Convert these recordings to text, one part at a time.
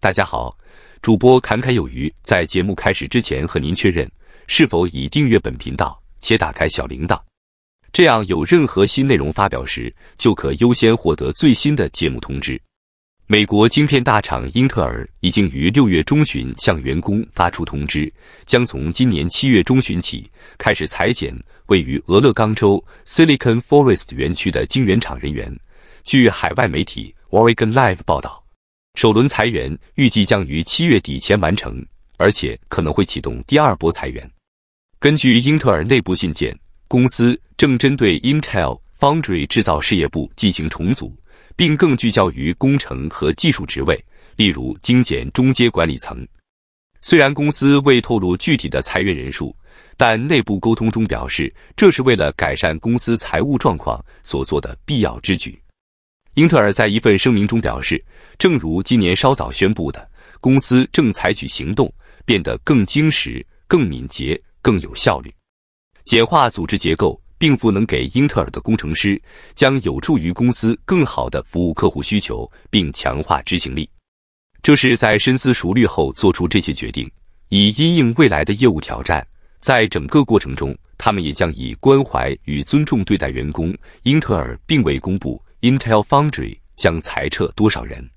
大家好，主播侃侃有余。在节目开始之前，和您确认是否已订阅本频道且打开小铃铛，这样有任何新内容发表时，就可优先获得最新的节目通知。美国晶片大厂英特尔已经于六月中旬向员工发出通知，将从今年七月中旬起开始裁减位于俄勒冈州 Silicon Forest 园区的晶圆厂人员。据海外媒体 Oregon Live 报道。首轮裁员预计将于七月底前完成，而且可能会启动第二波裁员。根据英特尔内部信件，公司正针对 Intel Foundry 制造事业部进行重组，并更聚焦于工程和技术职位，例如精简中阶管理层。虽然公司未透露具体的裁员人数，但内部沟通中表示，这是为了改善公司财务状况所做的必要之举。英特尔在一份声明中表示，正如今年稍早宣布的，公司正采取行动变得更精实、更敏捷、更有效率，简化组织结构，并赋能给英特尔的工程师，将有助于公司更好地服务客户需求并强化执行力。这是在深思熟虑后做出这些决定，以因应未来的业务挑战。在整个过程中，他们也将以关怀与尊重对待员工。英特尔并未公布。Intel Foundry 将裁撤多少人？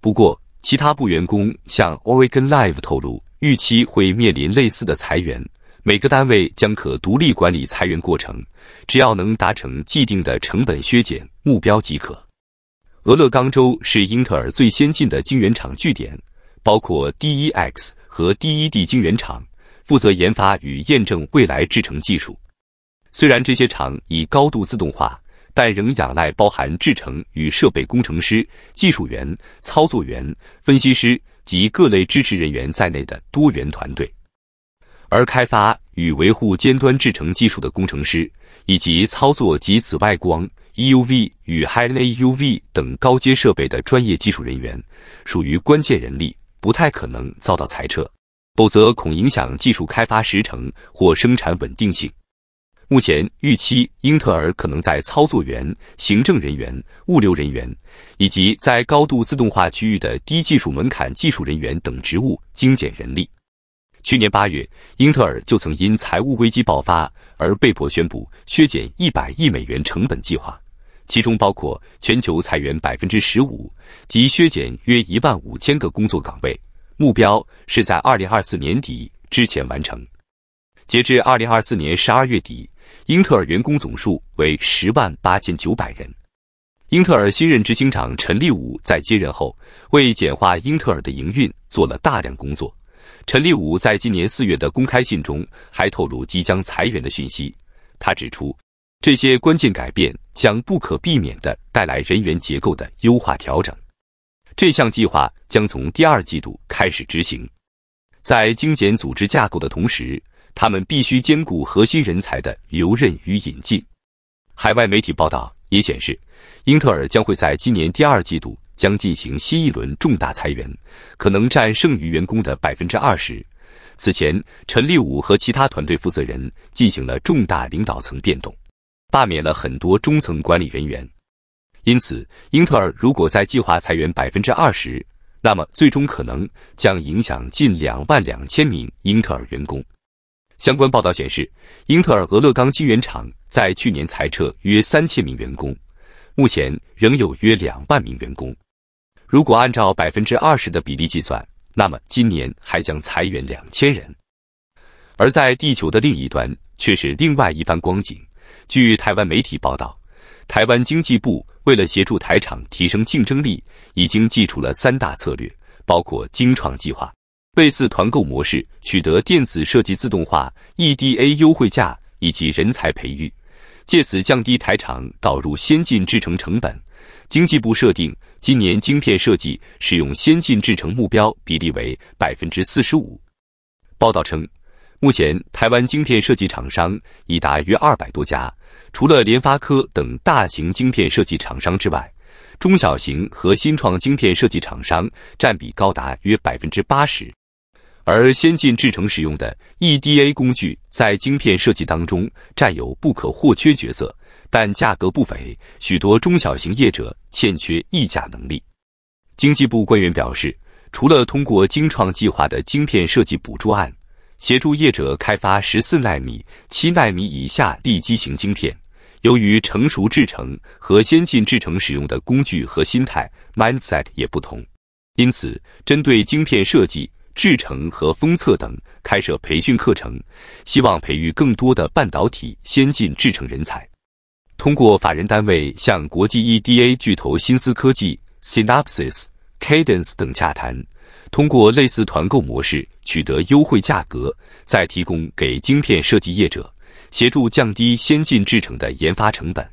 不过，其他部员工向 Oregon Live 透露，预期会面临类似的裁员。每个单位将可独立管理裁员过程，只要能达成既定的成本削减目标即可。俄勒冈州是英特尔最先进的晶圆厂据点，包括 d e X 和 d e D 晶圆厂，负责研发与验证未来制程技术。虽然这些厂已高度自动化。但仍仰赖包含制程与设备工程师、技术员、操作员、分析师及各类支持人员在内的多元团队，而开发与维护尖端制程技术的工程师，以及操作及紫外光 EUV 与 High NA UV 等高阶设备的专业技术人员，属于关键人力，不太可能遭到裁撤，否则恐影响技术开发时程或生产稳定性。目前预期，英特尔可能在操作员、行政人员、物流人员，以及在高度自动化区域的低技术门槛技术人员等职务精简人力。去年八月，英特尔就曾因财务危机爆发而被迫宣布削减一百亿美元成本计划，其中包括全球裁员百分之十五及削减约一万五千个工作岗位，目标是在二零二四年底之前完成。截至二零二四年十二月底。英特尔员工总数为十万八千九百人。英特尔新任执行长陈立武在接任后，为简化英特尔的营运做了大量工作。陈立武在今年四月的公开信中还透露即将裁员的讯息。他指出，这些关键改变将不可避免地带来人员结构的优化调整。这项计划将从第二季度开始执行，在精简组织架构的同时。他们必须兼顾核心人才的留任与引进。海外媒体报道也显示，英特尔将会在今年第二季度将进行新一轮重大裁员，可能占剩余员工的百分之二十。此前，陈立武和其他团队负责人进行了重大领导层变动，罢免了很多中层管理人员。因此，英特尔如果在计划裁员百分之二十，那么最终可能将影响近两万两千名英特尔员工。相关报道显示，英特尔俄勒冈晶圆厂在去年裁撤约三千名员工，目前仍有约两万名员工。如果按照百分之二十的比例计算，那么今年还将裁员两千人。而在地球的另一端，却是另外一番光景。据台湾媒体报道，台湾经济部为了协助台厂提升竞争力，已经祭出了三大策略，包括精创计划。类似团购模式，取得电子设计自动化 （EDA） 优惠价以及人才培育，借此降低台厂导入先进制程成本。经济部设定今年晶片设计使用先进制程目标比例为百分之四十五。报道称，目前台湾晶片设计厂商已达约二百多家，除了联发科等大型晶片设计厂商之外，中小型和新创晶片设计厂商占比高达约百分之八十。而先进制程使用的 EDA 工具在晶片设计当中占有不可或缺角色，但价格不菲，许多中小型业者欠缺议价能力。经济部官员表示，除了通过晶创计划的晶片设计补助案，协助业者开发十四纳米、七纳米以下立基型晶片，由于成熟制程和先进制程使用的工具和心态 （mindset） 也不同，因此针对晶片设计。制程和封测等开设培训课程，希望培育更多的半导体先进制程人才。通过法人单位向国际 EDA 巨头新思科技、Synopsys、Cadence 等洽谈，通过类似团购模式取得优惠价格，再提供给晶片设计业者，协助降低先进制程的研发成本。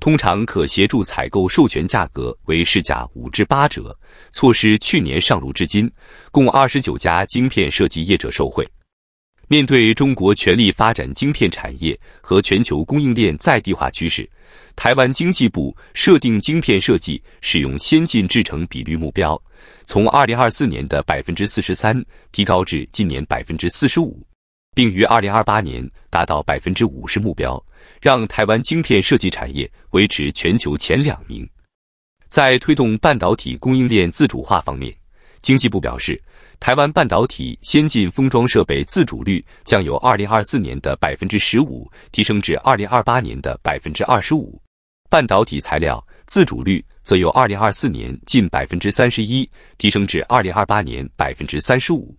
通常可协助采购授权价格为市价五至八折。措施去年上路至今，共二十九家晶片设计业者受惠。面对中国全力发展晶片产业和全球供应链在地化趋势，台湾经济部设定晶片设计使用先进制成比率目标，从二零二四年的百分之四十三提高至今年百分之四十五。并于二零二八年达到百分之五十目标，让台湾晶片设计产业维持全球前两名。在推动半导体供应链自主化方面，经济部表示，台湾半导体先进封装设备自主率将由二零二四年的百分之十五提升至二零二八年的百分之二十五；半导体材料自主率则由二零二四年近百分之三十一提升至二零二八年百分之三十五。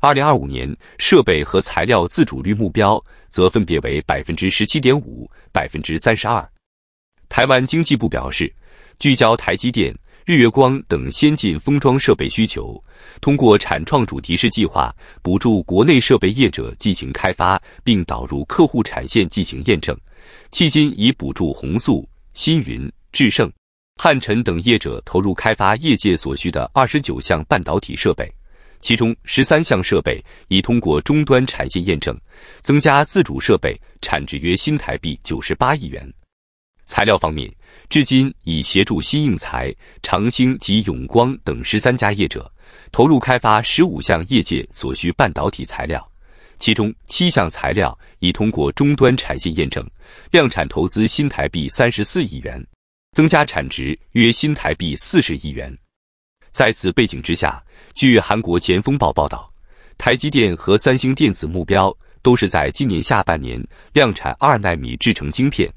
二零二五年设备和材料自主率目标则分别为百分之十七点五、百分之三十二。台湾经济部表示，聚焦台积电、日月光等先进封装设备需求，通过产创主题式计划补助国内设备业者进行开发，并导入客户产线进行验证。迄今已补助宏素、新云、智胜、汉晨等业者投入开发业界所需的二十九项半导体设备。其中十三项设备已通过终端产线验证，增加自主设备产值约新台币九十八亿元。材料方面，至今已协助新应材、长兴及永光等十三家业者，投入开发十五项业界所需半导体材料，其中七项材料已通过终端产线验证，量产投资新台币三十四亿元，增加产值约新台币四十亿元。在此背景之下，据韩国《前锋报》报道，台积电和三星电子目标都是在今年下半年量产二纳米制成晶片，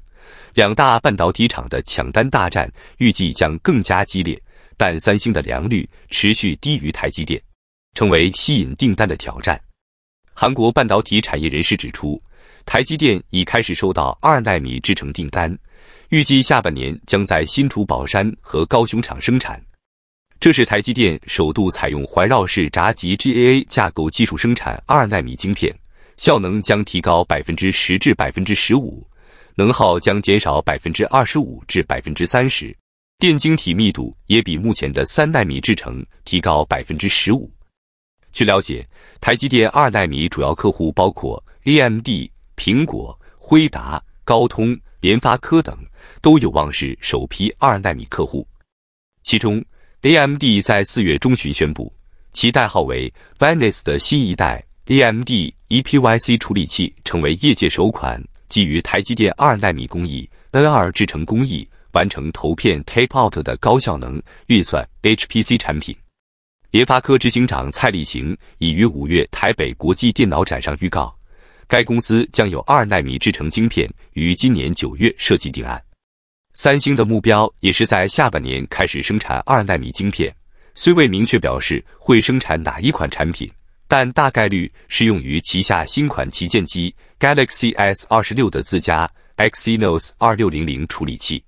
两大半导体厂的抢单大战预计将更加激烈。但三星的良率持续低于台积电，成为吸引订单的挑战。韩国半导体产业人士指出，台积电已开始收到二纳米制程订单，预计下半年将在新竹宝山和高雄厂生产。这是台积电首度采用环绕式栅极 GAA 架构技术生产二纳米晶片，效能将提高百分之十至百分之十五，能耗将减少百分之二十五至百分之三十，电晶体密度也比目前的三纳米制程提高百分之十五。据了解，台积电二纳米主要客户包括 AMD、苹果、辉达、高通、联发科等，都有望是首批二纳米客户，其中。AMD 在四月中旬宣布，其代号为 Venice 的新一代 AMD EPYC 处理器成为业界首款基于台积电二纳米工艺 N2 制成工艺完成投片 tape out 的高效能运算 HPC 产品。联发科执行长蔡立行已于五月台北国际电脑展上预告，该公司将有二纳米制成晶片于今年九月设计定案。三星的目标也是在下半年开始生产二纳米晶片，虽未明确表示会生产哪一款产品，但大概率是用于旗下新款旗舰机 Galaxy S 二十六的自家 Exynos 二六零零处理器。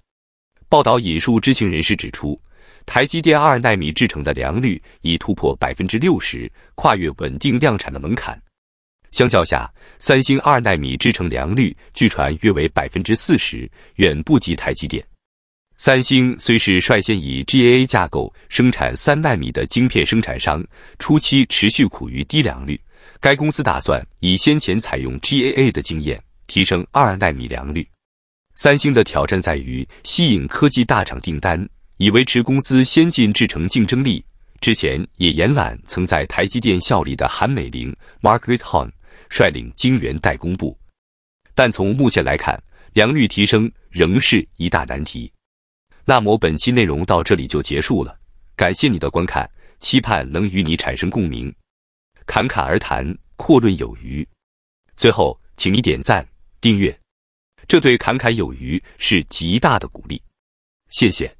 报道引述知情人士指出，台积电二纳米制成的良率已突破百分之六十，跨越稳定量产的门槛。相较下，三星二纳米制程良率据传约为百分之四十，远不及台积电。三星虽是率先以 GAA 架构生产三纳米的晶片生产商，初期持续苦于低良率。该公司打算以先前采用 GAA 的经验，提升二纳米良率。三星的挑战在于吸引科技大厂订单，以维持公司先进制程竞争力。之前也延揽曾在台积电效力的韩美玲 （Margaret h o n 率领精元代工部，但从目前来看，良率提升仍是一大难题。那么本期内容到这里就结束了，感谢你的观看，期盼能与你产生共鸣。侃侃而谈，阔论有余。最后，请你点赞、订阅，这对侃侃有余是极大的鼓励。谢谢。